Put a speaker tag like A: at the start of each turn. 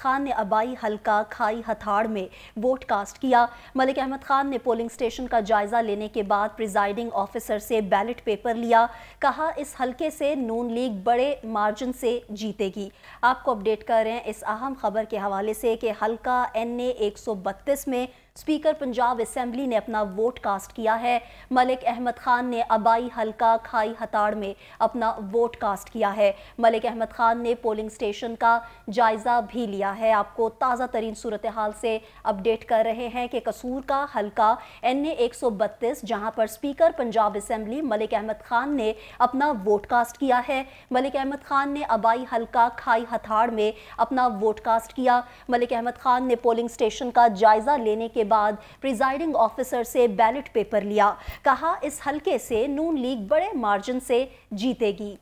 A: खान ने आबाई हलका खाई हथाड़ में वोट कास्ट किया मलिक अहमद खान ने पोलिंग स्टेशन का जायज़ा लेने के बाद प्रिजाइडिंग ऑफिसर से बैलेट पेपर लिया कहा इस हलके से नून लीग बड़े मार्जिन से जीतेगी आपको अपडेट कर रहे हैं इस अहम खबर के हवाले से कि हल्का एन ए एक सौ बत्तीस में स्पीकर पंजाब असम्बली ने अपना वोट कास्ट किया है मलिक अहमद खान ने आबाई हलका खाई हताड़ में अपना वोट कास्ट किया है मलिक अहमद खान ने पोलिंग स्टेशन का जायज़ा भी लिया गया है आपको ताज़ा तरीन सूरत हाल से अपडेट कर रहे हैं कि कसूर का हलका एन ए एक सौ बत्तीस जहाँ पर स्पीकर पंजाब असम्बली मलिक अहमद खान ने अपना वोट कास्ट किया है मलिक अहमद खान ने आबाई हलका खाई हथाड़ में अपना वोट कास्ट किया मलिक अहमद खान ने पोलिंग स्टेशन का जायज़ा लेने के बाद प्रिजाइडिंग ऑफिसर से बैलेट पेपर लिया कहा इस हल्के से नून लीग बड़े मार्जिन से जीतेगी